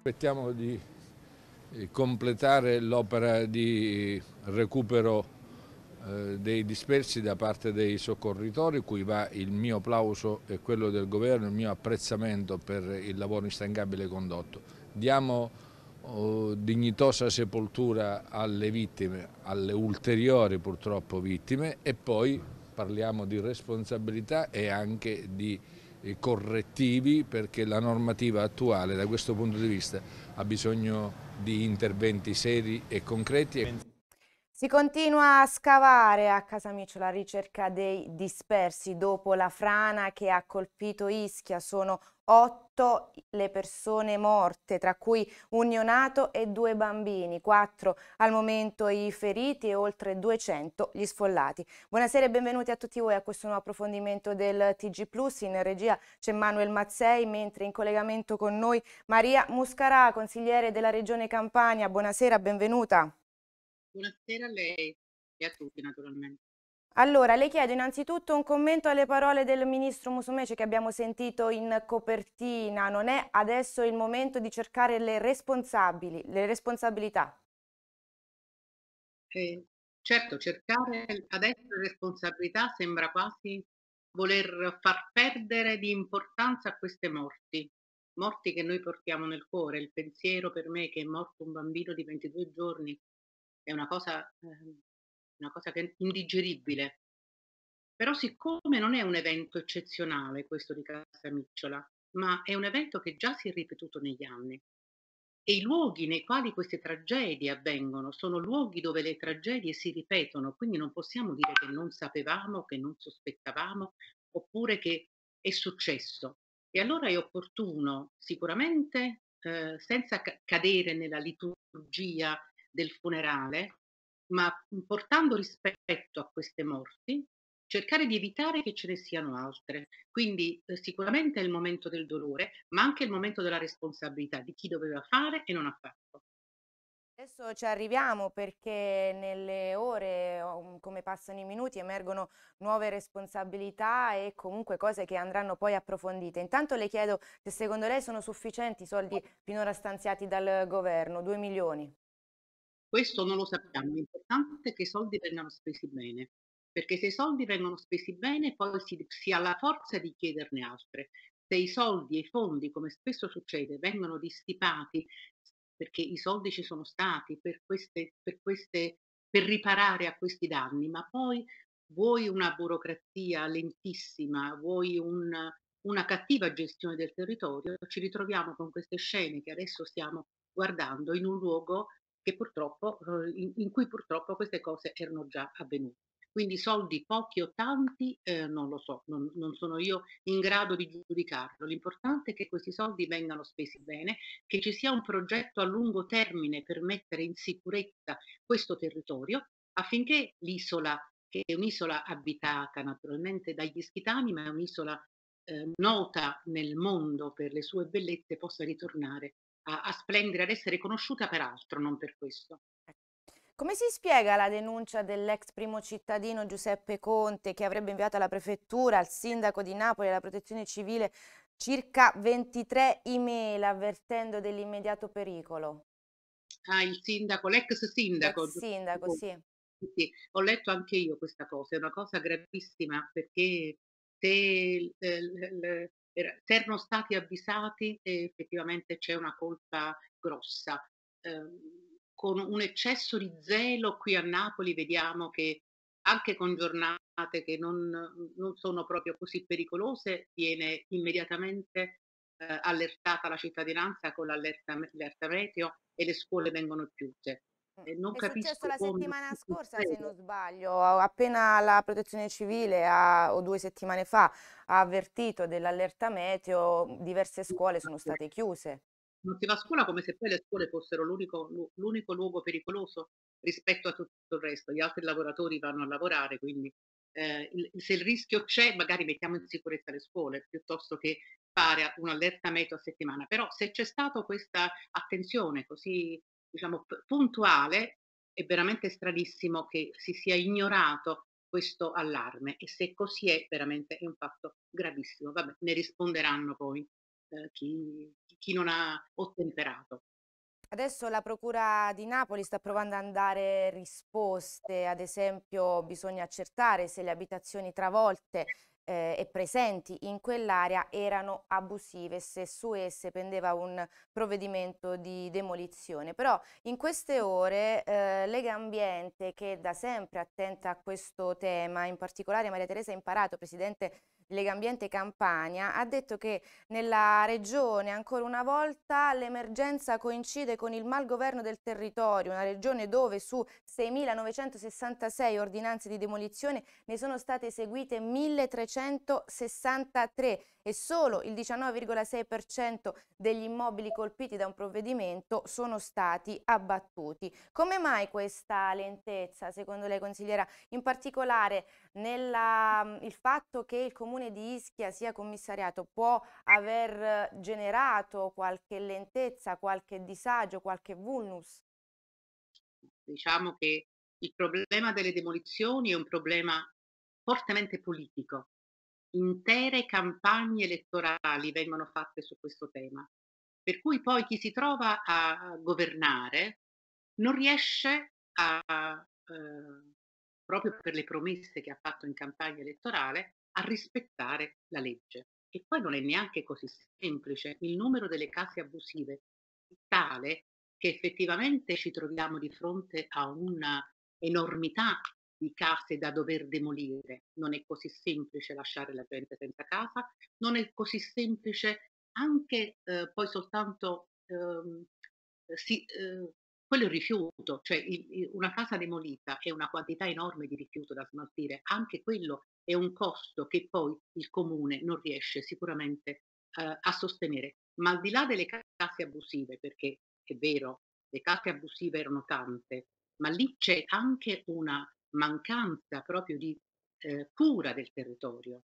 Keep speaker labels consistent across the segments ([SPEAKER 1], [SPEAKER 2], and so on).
[SPEAKER 1] Aspettiamo di eh, completare l'opera di recupero eh, dei dispersi da parte dei soccorritori, cui va il mio applauso e quello del governo, il mio apprezzamento per il lavoro instancabile condotto. Diamo dignitosa sepoltura alle vittime, alle ulteriori purtroppo vittime e poi parliamo di responsabilità e anche di eh, correttivi perché la normativa attuale da questo punto di vista ha bisogno di interventi seri e concreti.
[SPEAKER 2] Si continua a scavare a Casamicciola la ricerca dei dispersi dopo la frana che ha colpito Ischia. Sono otto le persone morte, tra cui un neonato e due bambini, quattro al momento i feriti e oltre 200 gli sfollati. Buonasera e benvenuti a tutti voi a questo nuovo approfondimento del TG Plus. In regia c'è Manuel Mazzei, mentre in collegamento con noi Maria Muscarà, consigliere della Regione Campania. Buonasera, benvenuta.
[SPEAKER 3] Buonasera a lei e a tutti naturalmente.
[SPEAKER 2] Allora, le chiedo innanzitutto un commento alle parole del ministro Musumeci che abbiamo sentito in copertina. Non è adesso il momento di cercare le responsabili, le responsabilità?
[SPEAKER 3] Eh, certo, cercare adesso le responsabilità sembra quasi voler far perdere di importanza a queste morti, morti che noi portiamo nel cuore. Il pensiero per me che è morto un bambino di 22 giorni è una cosa, ehm, una cosa che, indigeribile. Però siccome non è un evento eccezionale questo di Casa Micciola, ma è un evento che già si è ripetuto negli anni e i luoghi nei quali queste tragedie avvengono sono luoghi dove le tragedie si ripetono, quindi non possiamo dire che non sapevamo, che non sospettavamo oppure che è successo. E allora è opportuno sicuramente, eh, senza cadere nella liturgia del funerale, ma mhmm, portando rispetto a queste morti, cercare di evitare che ce ne siano altre. Quindi eh, sicuramente è il momento del dolore, ma anche il momento della responsabilità di chi doveva fare e non ha fatto.
[SPEAKER 2] Adesso ci arriviamo perché nelle ore, mhmm, come passano i minuti, emergono nuove responsabilità e comunque cose che andranno poi approfondite. Intanto le chiedo se secondo lei sono sufficienti
[SPEAKER 3] i soldi finora stanziati dal governo, 2 milioni. Questo non lo sappiamo, l'importante è che i soldi vengano spesi bene, perché se i soldi vengono spesi bene poi si, si ha la forza di chiederne altre. Se i soldi e i fondi, come spesso succede, vengono dissipati perché i soldi ci sono stati per, queste, per, queste, per riparare a questi danni, ma poi vuoi una burocrazia lentissima, vuoi un, una cattiva gestione del territorio, ci ritroviamo con queste scene che adesso stiamo guardando in un luogo eh, in, in, cui purtroppo queste cose erano già avvenute. Quindi soldi pochi o tanti, eh, non lo so, non, non, sono io in grado di giudicarlo. L'importante è che questi soldi vengano spesi bene, che ci sia un progetto a lungo termine per mettere in sicurezza questo territorio affinché l'isola, che è un'isola abitata naturalmente dagli ischitani, ma è un'isola eh, nota nel mondo per le sue bellezze, possa ritornare a, a splendere, ad essere conosciuta per altro, non per questo. Come
[SPEAKER 2] si spiega la denuncia dell'ex primo cittadino Giuseppe Conte che avrebbe inviato alla prefettura, al sindaco di Napoli e alla protezione civile circa 23 email
[SPEAKER 3] avvertendo dell'immediato pericolo? Ah, il sindaco, l'ex sindaco. L'ex sindaco, sì. sì. Ho letto anche io questa cosa, è una cosa gravissima perché se eh, erano stati avvisati e effettivamente c'è una colpa grossa. Eh, con un eccesso di zelo qui a Napoli vediamo che anche con giornate che non, non sono proprio così pericolose viene immediatamente eh, allertata la cittadinanza con l'allerta meteo e le scuole vengono chiuse non è successo la settimana scorsa, se non
[SPEAKER 2] sbaglio, appena la protezione civile ha, o due settimane fa ha avvertito dell'allerta meteo, mhmm, diverse scuole sono state chiuse.
[SPEAKER 3] Non si va a scuola come se poi le scuole fossero l'unico, l'unico luogo pericoloso rispetto a tutto il resto, gli altri lavoratori vanno a lavorare, quindi eh, se il rischio c'è magari mettiamo in sicurezza le scuole piuttosto che fare un'allerta meteo a settimana, però se c'è stata questa attenzione così diciamo, puntuale, è veramente stranissimo che si sia ignorato questo allarme e se così è veramente è un fatto gravissimo. Vabbè, ne risponderanno poi eh, chi, chi non ha ottemperato.
[SPEAKER 2] Adesso la Procura di Napoli sta provando a dare risposte, ad esempio bisogna accertare se le abitazioni travolte eh, e presenti in quell'area erano abusive se su esse pendeva un provvedimento di demolizione. Però in queste ore eh, Lega Ambiente, che da sempre attenta a questo tema, in particolare Maria Teresa Imparato, Presidente Legambiente Campania, ha detto che nella regione ancora una volta l'emergenza coincide con il malgoverno del territorio, una regione dove su 6.966 ordinanze di demolizione ne sono state eseguite 1.363 e solo il 19,6% degli immobili colpiti da un provvedimento sono stati abbattuti. Come mai questa lentezza, secondo lei consigliera? In particolare nella, mm, il fatto che il comune di Ischia sia commissariato può aver eh, generato qualche lentezza, qualche disagio, qualche vulnus?
[SPEAKER 3] Diciamo che il problema delle demolizioni è un problema fortemente politico. Intere campagne elettorali vengono fatte su questo tema, per cui poi chi si trova a governare non riesce a eh, proprio per le promesse che ha fatto in campagna elettorale, a rispettare la legge. E poi non è neanche così semplice. Il numero delle case abusive è tale che effettivamente ci troviamo di fronte a una enormità di case da dover demolire. Non è così semplice lasciare la gente senza casa, non è così semplice anche eh, poi soltanto ehm, si, eh, quello è il rifiuto, cioè una casa demolita è una quantità enorme di rifiuto da smaltire, anche quello è un costo che poi il comune non riesce sicuramente eh, a sostenere. Ma al di là delle case abusive, perché è vero, le case abusive erano tante, ma lì c'è anche una mancanza proprio di eh, cura del territorio.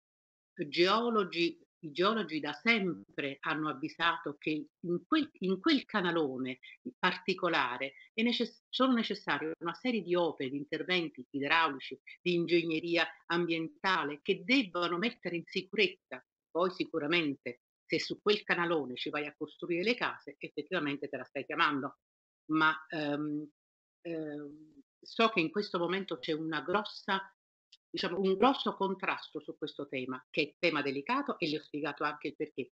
[SPEAKER 3] Geologi i geologi da sempre hanno avvisato che in quel, in quel canalone particolare necess- sono necessarie una serie di opere, di interventi idraulici, di ingegneria ambientale che debbano mettere in sicurezza. Poi sicuramente se su quel canalone ci vai a costruire le case, effettivamente te la stai chiamando. Ma ehm, ehm, so che in questo momento c'è una grossa diciamo, un grosso contrasto su questo tema, che è tema delicato e gli ho spiegato anche il perché,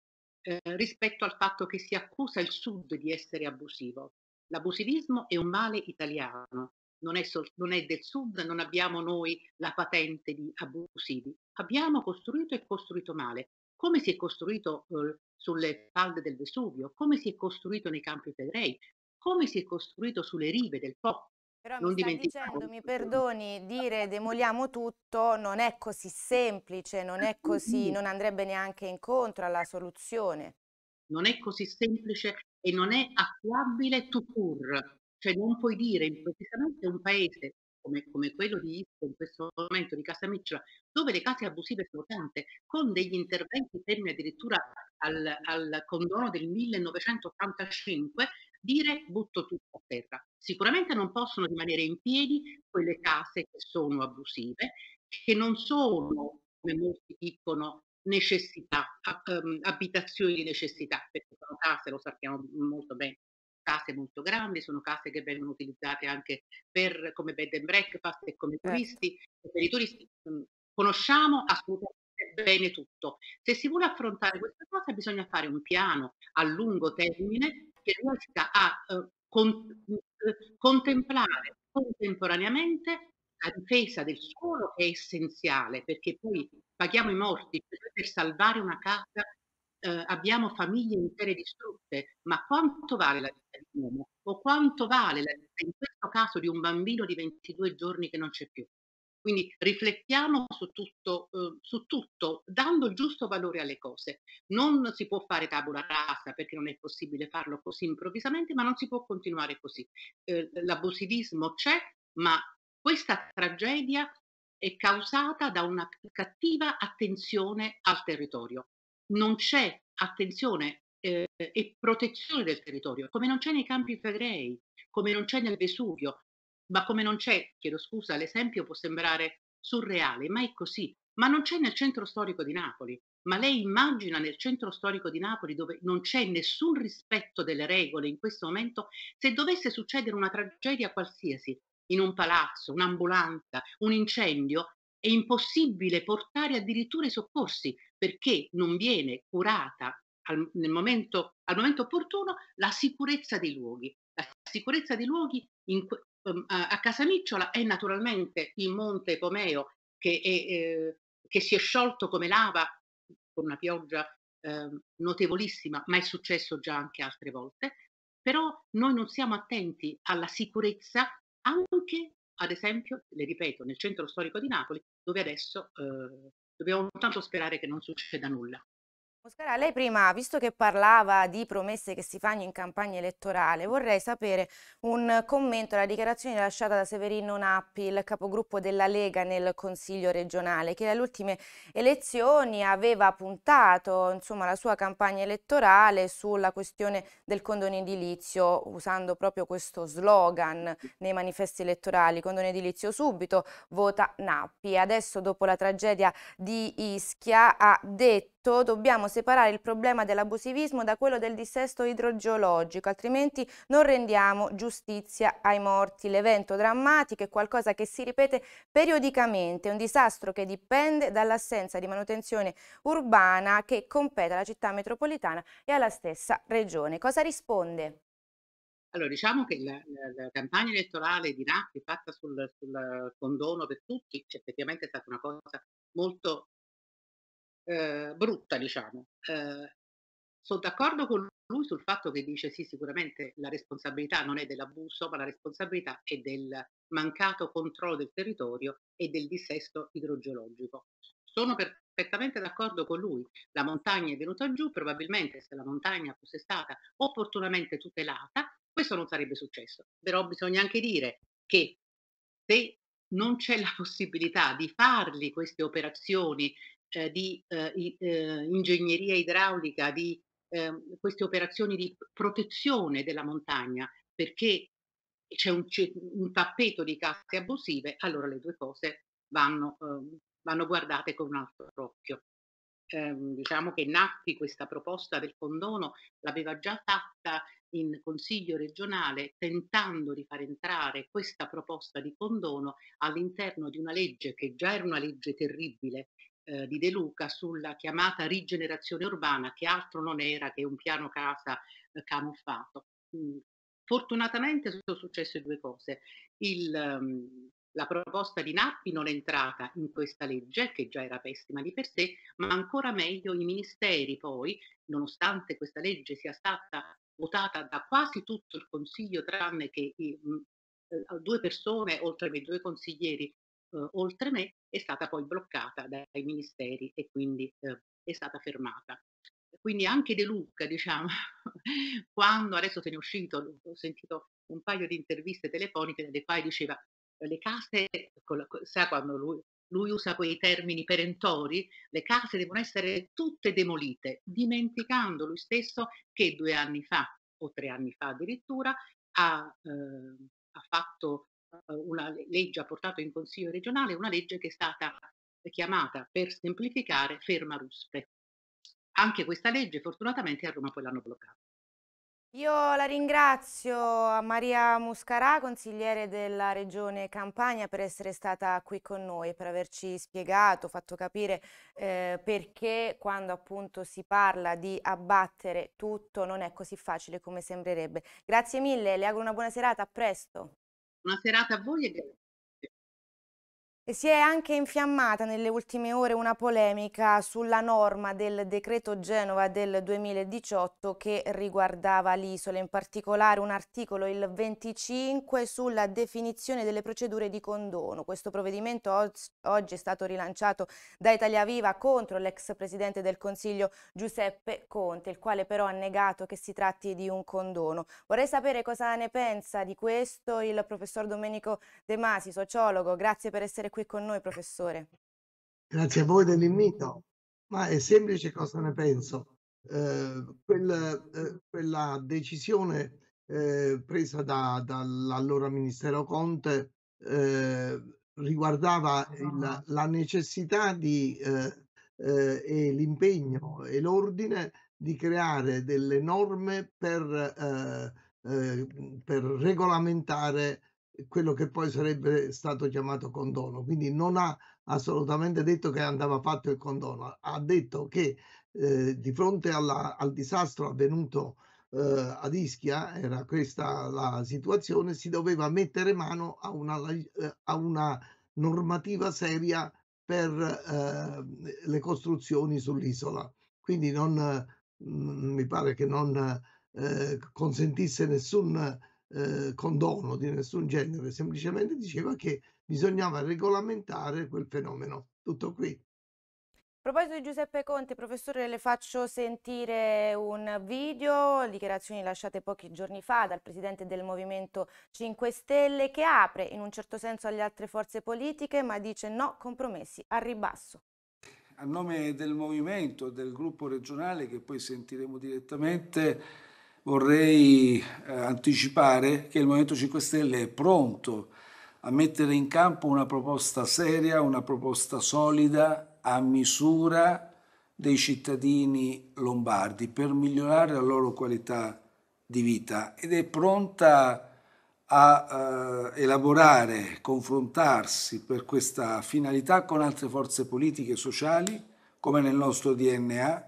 [SPEAKER 3] eh, rispetto al fatto che si accusa il Sud di essere abusivo. L'abusivismo è un male italiano, non è, sol- non è del Sud, non abbiamo noi la patente di abusivi, abbiamo costruito e costruito male. Come si è costruito eh, sulle falde del Vesuvio, come si è costruito nei campi fedrei, come si è costruito sulle rive del Po, però non mi stai dicendo, mi
[SPEAKER 2] perdoni, dire demoliamo tutto non è così semplice, non
[SPEAKER 3] è così, non andrebbe neanche incontro alla soluzione. Non è così semplice e non è attuabile to pur. Cioè non puoi dire improvvisamente un paese come, come, quello di Isco in questo momento di Casamicciola, dove le case abusive sono tante, con degli interventi fermi addirittura al, al condono del 1985, dire butto tutto a terra. Sicuramente non possono rimanere in piedi quelle case che sono abusive, che non sono, come molti dicono, necessità, ehm, abitazioni di necessità, perché sono case, lo sappiamo molto bene, case molto grandi, sono case che vengono utilizzate anche per, come bed and breakfast e come certo. turisti, per i turisti mhmm, conosciamo assolutamente bene tutto. Se si vuole affrontare questa cosa bisogna fare un piano a lungo termine che riesca a eh, con, mm, eh, contemplare contemporaneamente la difesa del suolo che è essenziale perché poi paghiamo i morti per salvare una casa eh, abbiamo famiglie intere distrutte ma quanto vale la vita di un uomo o quanto vale la vita in questo caso di un bambino di 22 giorni che non c'è più quindi riflettiamo su tutto, eh, su tutto, dando il giusto valore alle cose. Non si può fare tabula rasa perché non è possibile farlo così improvvisamente, ma non si può continuare così. Eh, l'abusivismo c'è, ma questa tragedia è causata da una cattiva attenzione al territorio. Non c'è attenzione eh, e protezione del territorio, come non c'è nei campi fegrei, come non c'è nel Vesuvio, ma come non c'è, chiedo scusa, l'esempio può sembrare surreale, ma è così. Ma non c'è nel centro storico di Napoli. Ma lei immagina nel centro storico di Napoli dove non c'è nessun rispetto delle regole in questo momento, se dovesse succedere una tragedia qualsiasi, in un palazzo, un'ambulanza, un incendio, è impossibile portare addirittura i soccorsi perché non viene curata al momento, al momento opportuno la sicurezza dei luoghi. La sicurezza dei luoghi in, Ehm, a, a Casamicciola e naturalmente il monte Pomeo che, è, eh, che si è sciolto come lava con una pioggia eh, notevolissima, ma è successo già anche altre volte, però noi non siamo attenti alla sicurezza anche, ad esempio, le ripeto, nel centro storico di Napoli, dove adesso eh, dobbiamo tanto sperare che non succeda nulla.
[SPEAKER 2] Moscara, lei prima, visto che parlava di promesse che si fanno in campagna elettorale, vorrei sapere un commento alla dichiarazione lasciata da Severino Nappi, il capogruppo della Lega nel Consiglio regionale, che alle ultime elezioni aveva puntato insomma, la sua campagna elettorale sulla questione del condono edilizio, usando proprio questo slogan nei manifesti elettorali, condono edilizio subito, vota Nappi. Adesso, dopo la tragedia di Ischia, ha detto detto, dobbiamo separare il problema dell'abusivismo da quello del dissesto idrogeologico, altrimenti non rendiamo giustizia ai morti. L'evento drammatico è qualcosa che si ripete periodicamente, un disastro che dipende dall'assenza di manutenzione urbana che compete alla città metropolitana e alla stessa regione. Cosa
[SPEAKER 3] risponde? Allora, diciamo che la, la, la, campagna elettorale di Napoli fatta sul, sul condono per tutti cioè effettivamente è stata una cosa molto eh, brutta, diciamo. Eh, uhm, sono d'accordo con lui sul fatto che dice sì, sicuramente la responsabilità non è dell'abuso, ma la responsabilità è del mancato controllo del territorio e del dissesto idrogeologico. Sono perfettamente d'accordo con lui, la montagna è venuta giù, probabilmente se la montagna fosse stata opportunamente tutelata, questo non sarebbe successo. Però bisogna anche dire che se non c'è la possibilità di fargli queste operazioni cioè eh, di eh, ingegneria idraulica, di ehm, queste operazioni di protezione della montagna, perché c'è un, c'è un tappeto di casse abusive, allora le due cose vanno, ehm, vanno guardate con un altro occhio. Ehm, diciamo che Nappi questa proposta del condono l'aveva già fatta in consiglio regionale tentando di far entrare questa proposta di condono all'interno di una legge che già era una legge terribile eh, di De Luca sulla chiamata rigenerazione urbana, che altro non era che un piano casa eh, camuffato. Mm. Fortunatamente sono successe due cose. Il, um, la proposta di Nappi non è entrata in questa legge, che già era pessima di per sé, ma ancora meglio i ministeri poi, nonostante questa legge sia stata votata da quasi tutto il Consiglio, tranne che i, mh, mm, eh, due persone, oltre che due consiglieri, Uhm, oltre me, è stata poi bloccata dai ministeri e quindi uhm, è stata fermata. Quindi anche De Luca, diciamo, quando adesso se ne è uscito, ho sentito un paio di interviste telefoniche nelle quali diceva eh, le case, sa quando lui, lui usa quei termini perentori, le case devono essere tutte demolite, dimenticando lui stesso che due anni fa, o tre anni fa addirittura, ha, eh, ha fatto eh, una legge ha portato in Consiglio regionale, una legge che è stata chiamata per semplificare ferma ruspe. Anche questa legge fortunatamente a Roma poi l'hanno bloccata.
[SPEAKER 2] Io la ringrazio a Maria Muscarà, consigliere della Regione Campania, per essere stata qui con noi, per averci spiegato, fatto capire eh, perché quando appunto si parla di abbattere tutto non è così facile come sembrerebbe. Grazie mille, le auguro una buona serata, a presto. Buona serata a voi e grazie. E si è anche infiammata nelle ultime ore una polemica sulla norma del decreto Genova del 2018 che riguardava l'isola, in particolare un articolo, il 25, sulla definizione delle procedure di condono. Questo provvedimento oggi è stato rilanciato da Italia Viva contro l'ex presidente del Consiglio Giuseppe Conte, il quale però ha negato che si tratti di un condono. Vorrei sapere cosa ne pensa di questo il professor Domenico De Masi, sociologo. Grazie per essere qui con noi, professore.
[SPEAKER 1] Grazie a voi dell'invito. Ma è semplice cosa ne penso. Eh, quella, eh, quella decisione eh, presa da, dall'allora Ministero Conte eh, riguardava il, la necessità di, eh, eh, e l'impegno e l'ordine di creare delle norme per, per regolamentare quello che poi sarebbe stato chiamato condono. Quindi non ha assolutamente detto che andava fatto il condono, ha detto che eh, di fronte alla, al disastro avvenuto eh, ad Ischia, era questa la situazione, si doveva mettere mano a una, eh, a una normativa seria per eh, le costruzioni sull'isola. Quindi non, mh, mm, mi pare che non eh, consentisse nessun eh, condono di nessun genere, semplicemente diceva che bisognava regolamentare quel fenomeno. Tutto qui.
[SPEAKER 2] A proposito di Giuseppe Conte, professore, le faccio sentire un video, dichiarazioni lasciate pochi giorni fa dal presidente del Movimento 5 Stelle, che apre in un certo senso alle altre forze politiche, ma dice no compromessi al ribasso.
[SPEAKER 1] A nome del Movimento, del gruppo regionale, che poi sentiremo direttamente, vorrei eh, anticipare che il Movimento 5 Stelle è pronto a mettere in campo una proposta seria, una proposta solida a misura dei cittadini lombardi per migliorare la loro qualità di vita ed è pronta a eh, elaborare, confrontarsi per questa finalità con altre forze politiche e sociali, come nel nostro DNA,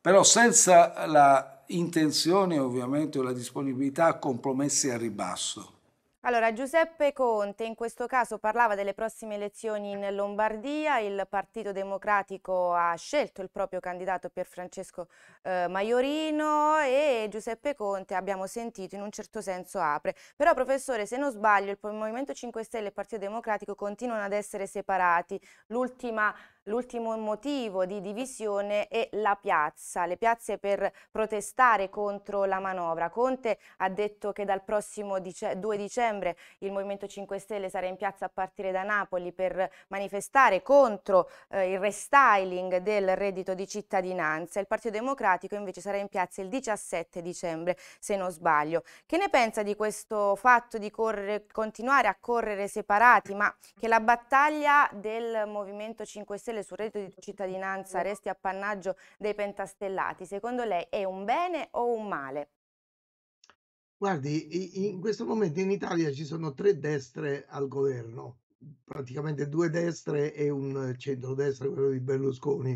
[SPEAKER 1] però senza la intenzione ovviamente o la disponibilità a compromessi a ribasso.
[SPEAKER 2] Allora, Giuseppe Conte in questo caso parlava delle prossime elezioni in Lombardia, il Partito Democratico ha scelto il proprio candidato Pierfrancesco eh, Maiorino e Giuseppe Conte abbiamo sentito in un certo senso apre. Però professore, se non sbaglio, il Movimento 5 Stelle e il Partito Democratico continuano ad essere separati. L'ultima l'ultimo motivo di divisione è la piazza, le piazze per protestare contro la manovra. Conte ha detto che dal prossimo 2 dicembre il Movimento 5 Stelle sarà in piazza a partire da Napoli per manifestare contro eh, il restyling del reddito di cittadinanza. Il Partito Democratico invece sarà in piazza il 17 dicembre, se non sbaglio. Che ne pensa di questo fatto di correre, continuare a correre separati, ma che la battaglia del Movimento 5 Stelle Stelle sul reddito di cittadinanza resti appannaggio dei pentastellati, secondo lei è un bene o un male?
[SPEAKER 1] Guardi, in questo momento in Italia ci sono tre destre al governo, praticamente due destre e un centrodestra, quello di Berlusconi.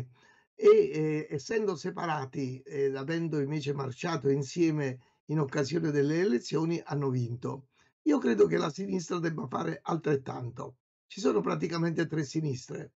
[SPEAKER 1] E eh, essendo separati ed avendo invece marciato insieme in occasione delle elezioni, hanno vinto. Io credo che la sinistra debba fare altrettanto. Ci sono praticamente tre sinistre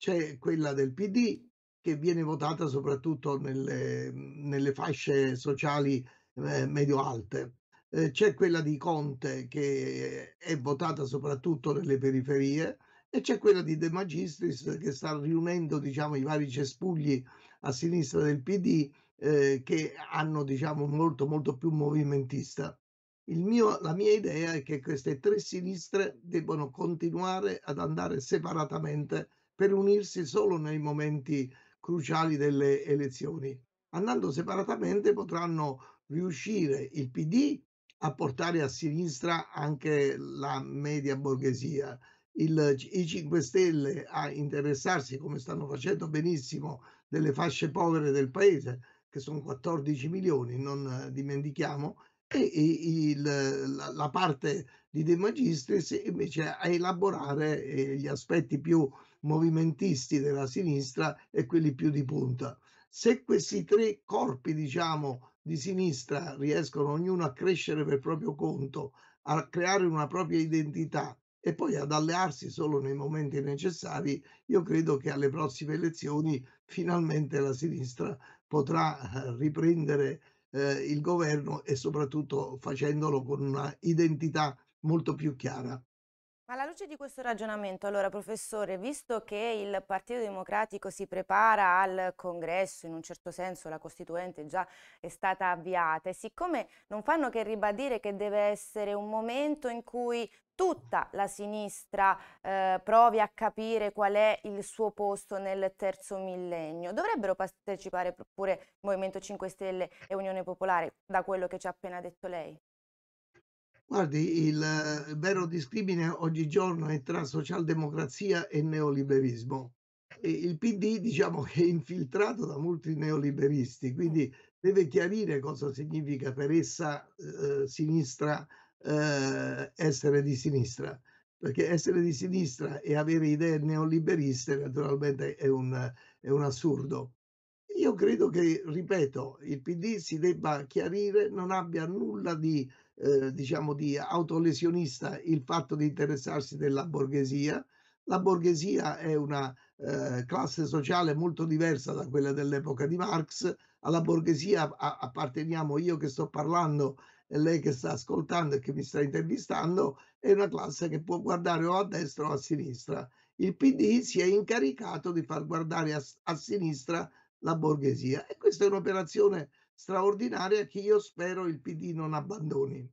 [SPEAKER 1] c'è quella del PD che viene votata soprattutto nelle, mhmm, nelle fasce sociali eh, medio-alte. Eh, c'è quella di Conte che è votata soprattutto nelle periferie e c'è quella di De Magistris che sta riunendo diciamo, i vari cespugli a sinistra del PD eh, che hanno diciamo, molto, molto più movimentista. Mio, la mia idea è che queste tre sinistre debbano continuare ad andare separatamente per unirsi solo nei momenti cruciali delle elezioni. Andando separatamente potranno riuscire il PD a portare a sinistra anche la media borghesia, il, i 5 Stelle a interessarsi, come stanno facendo benissimo, delle fasce povere del paese, che sono 14 milioni, non dimentichiamo, e il, la, la, parte di De Magistris invece a elaborare eh, gli aspetti più movimentisti della sinistra e quelli più di punta. Se questi tre corpi, diciamo, di sinistra riescono ognuno a crescere per proprio conto, a creare una propria identità e poi ad allearsi solo nei momenti necessari, io credo che alle prossime elezioni finalmente la sinistra potrà eh, riprendere eh, il governo e soprattutto facendolo con una identità molto più chiara
[SPEAKER 2] alla luce di questo ragionamento, allora professore, visto che il Partito Democratico si prepara al congresso, in un certo senso la Costituente già è stata avviata e siccome non fanno che ribadire che deve essere un momento in cui tutta la sinistra eh, provi a capire qual è il suo posto nel terzo millennio, dovrebbero partecipare pure Movimento 5 Stelle e Unione Popolare, da quello che ci ha appena detto lei?
[SPEAKER 1] Guardi, il eh, vero discrimine oggigiorno è tra socialdemocrazia e neoliberismo. il PD diciamo è infiltrato da molti neoliberisti, quindi deve chiarire cosa significa per essa eh, eh, sinistra eh, essere di sinistra, perché essere di sinistra e avere idee neoliberiste naturalmente è un, è un assurdo. Io credo che, ripeto, il PD si debba chiarire, non abbia nulla di eh, diciamo di autolesionista il fatto di interessarsi della borghesia. La borghesia è una eh, classe sociale molto diversa da quella dell'epoca di Marx. Alla borghesia a- apparteniamo io che sto parlando e lei che sta ascoltando e che mi sta intervistando, è una classe che può guardare o a destra o a sinistra. Il PD si è incaricato di far guardare a, a sinistra la borghesia e questa è un'operazione straordinaria che io spero il PD non abbandoni.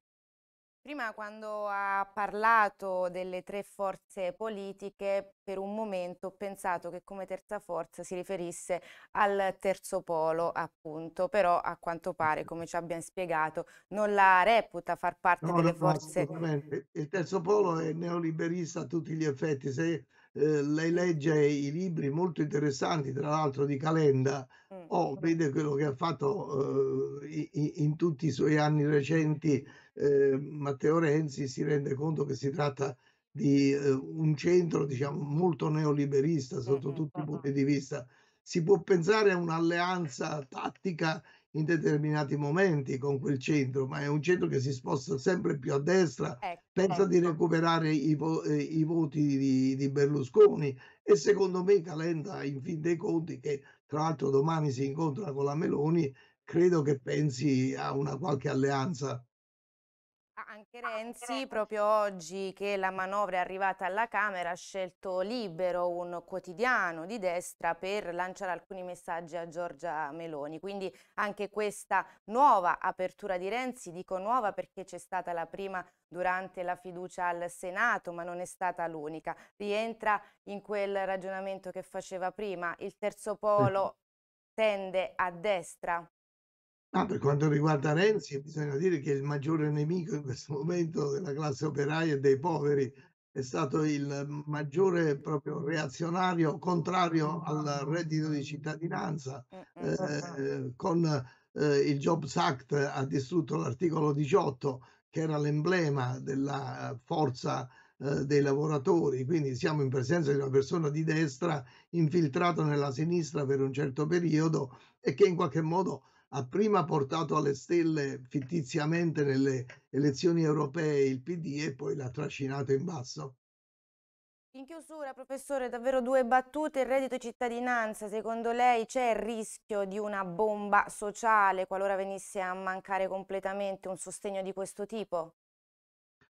[SPEAKER 2] Prima quando ha parlato delle tre forze politiche, per un momento ho pensato che come terza forza si riferisse al terzo polo, appunto, però a quanto pare, come ci abbiamo spiegato, non la reputa far parte no, delle forze.
[SPEAKER 1] Il terzo polo è neoliberista a tutti gli effetti, se eh, lei legge i libri molto interessanti, tra l'altro di Calenda, mm. o oh, vede quello che ha fatto eh, in, in, tutti i suoi anni recenti eh, Matteo Renzi, si rende conto che si tratta di eh, un centro diciamo, molto neoliberista sotto mm-hmm. tutti i mm-hmm. punti di vista. Si può pensare a un'alleanza tattica in determinati momenti con quel centro, ma è un centro che si sposta sempre più a destra, ecco, pensa ecco. di certo. recuperare i, vo- eh, i voti di, di, Berlusconi e secondo me Calenda, in fin dei conti, che tra l'altro domani si incontra con la Meloni, credo che pensi a una qualche alleanza
[SPEAKER 2] anche Renzi proprio oggi che la manovra è arrivata alla Camera ha scelto Libero, un quotidiano di destra, per lanciare alcuni messaggi a Giorgia Meloni. Quindi anche questa nuova apertura di Renzi, dico nuova perché c'è stata la prima durante la fiducia al Senato, ma non è stata l'unica. Rientra in quel ragionamento che faceva prima, il terzo polo tende a destra?
[SPEAKER 1] Ah, per quanto riguarda Renzi, bisogna dire che il maggiore nemico in questo momento della classe operaia e dei poveri è stato il maggiore proprio reazionario contrario al reddito di cittadinanza. Eh, con eh, il Jobs Act ha distrutto l'articolo 18 che era l'emblema della forza eh, dei lavoratori, quindi siamo in presenza di una persona di destra infiltrata nella sinistra per un certo periodo e che in qualche modo ha prima portato alle stelle fittiziamente nelle elezioni europee il PD e poi l'ha trascinato in basso.
[SPEAKER 2] In chiusura, professore, davvero due battute. Il reddito cittadinanza, secondo lei c'è il rischio di una bomba sociale qualora venisse a mancare completamente un sostegno di questo tipo?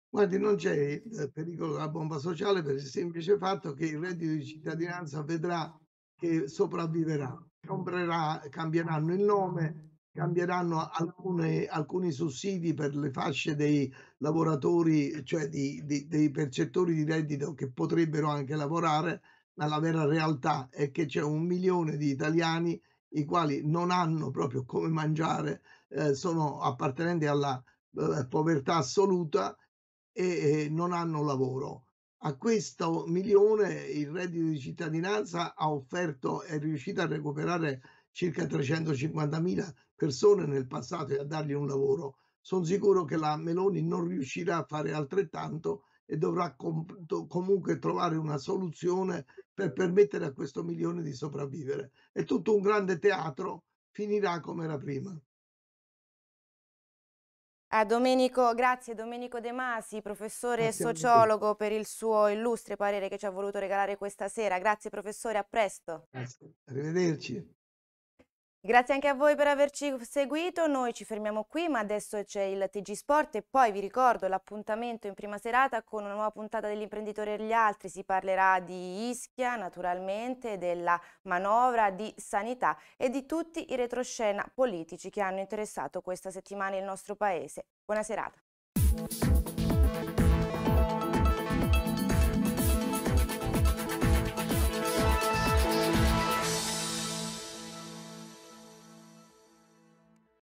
[SPEAKER 1] Guardi, non c'è il eh, pericolo della bomba sociale per il semplice fatto che il reddito di cittadinanza vedrà che sopravviverà, Comprerà, cambieranno il nome, cambieranno alcune, alcuni sussidi per le fasce dei lavoratori, cioè di, di, dei percettori di reddito che potrebbero anche lavorare, ma la vera realtà è che c'è un milione di italiani i quali non hanno proprio come mangiare, eh, sono appartenenti alla eh, povertà assoluta e eh, non hanno lavoro. A questo milione il reddito di cittadinanza ha offerto, è riuscito a recuperare circa 350 mila persone nel passato e a dargli un lavoro, sono sicuro che la Meloni non riuscirà a fare altrettanto e dovrà com- comunque trovare una soluzione per permettere a questo milione di sopravvivere. È tutto un grande teatro, finirà come era prima.
[SPEAKER 2] A Domenico, grazie Domenico De Masi, professore grazie sociologo, per il suo illustre parere che ci ha voluto regalare questa sera. Grazie professore, a presto.
[SPEAKER 1] Grazie. Arrivederci.
[SPEAKER 2] Grazie anche a voi per averci seguito, noi ci fermiamo qui ma adesso c'è il TG Sport e poi vi ricordo l'appuntamento in prima serata con una nuova puntata dell'imprenditore e gli altri, si parlerà di Ischia naturalmente, della manovra, di sanità e di tutti i retroscena politici che hanno interessato questa settimana il nostro paese. Buona serata.